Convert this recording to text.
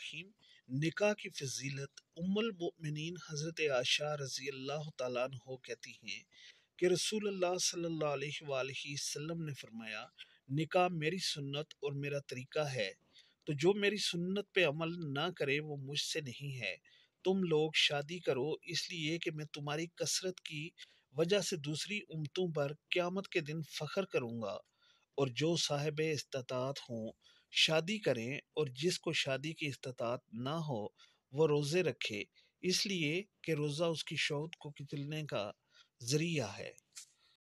रहीम निका की फजीलत उम्मुल मोमिनीन हज़रत आशा रज़ी अल्लाह तहो कहती हैं कि रसूल अल्लाह सल्लल्लाहु ने फरमाया निका मेरी सुन्नत और मेरा तरीका है तो जो मेरी सुन्नत पे अमल ना करे वो मुझसे नहीं है तुम लोग शादी करो इसलिए कि मैं तुम्हारी कसरत की वजह से दूसरी उमतों पर क़्यामत के दिन फ़ख्र करूँगा और जो साहेब इस्तात हों शादी करें और जिसको शादी की इस्तात ना हो वह रोज़े रखे इसलिए कि रोज़ा उसकी शौद को कितलने का ज़रिया है